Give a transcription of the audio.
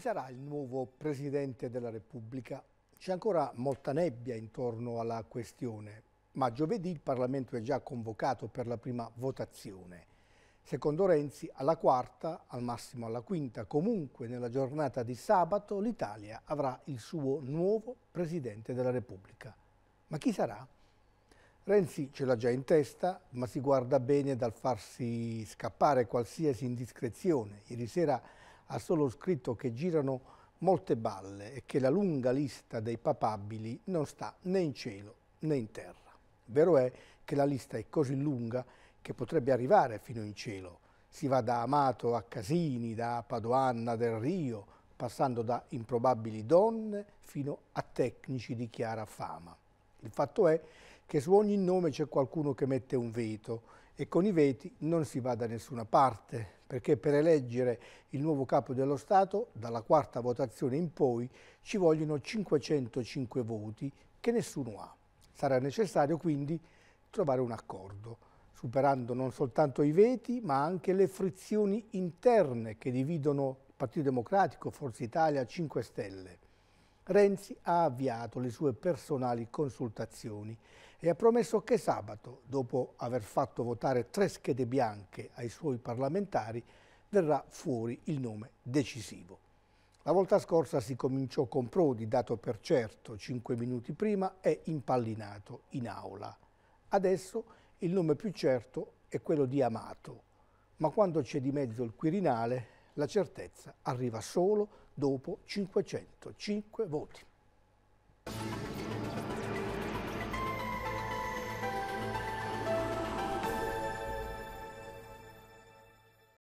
sarà il nuovo Presidente della Repubblica? C'è ancora molta nebbia intorno alla questione, ma giovedì il Parlamento è già convocato per la prima votazione. Secondo Renzi, alla quarta, al massimo alla quinta, comunque nella giornata di sabato, l'Italia avrà il suo nuovo Presidente della Repubblica. Ma chi sarà? Renzi ce l'ha già in testa, ma si guarda bene dal farsi scappare qualsiasi indiscrezione. Ieri sera ha solo scritto che girano molte balle e che la lunga lista dei papabili non sta né in cielo né in terra. Vero è che la lista è così lunga che potrebbe arrivare fino in cielo. Si va da Amato a Casini, da Padoanna del Rio, passando da improbabili donne fino a tecnici di chiara fama. Il fatto è che su ogni nome c'è qualcuno che mette un veto e con i veti non si va da nessuna parte, perché per eleggere il nuovo capo dello Stato, dalla quarta votazione in poi, ci vogliono 505 voti che nessuno ha. Sarà necessario quindi trovare un accordo, superando non soltanto i veti, ma anche le frizioni interne che dividono il Partito Democratico, Forza Italia, 5 Stelle. Renzi ha avviato le sue personali consultazioni e ha promesso che sabato, dopo aver fatto votare tre schede bianche ai suoi parlamentari, verrà fuori il nome decisivo. La volta scorsa si cominciò con Prodi, dato per certo cinque minuti prima e impallinato in aula. Adesso il nome più certo è quello di Amato, ma quando c'è di mezzo il Quirinale la certezza arriva solo dopo 505 voti.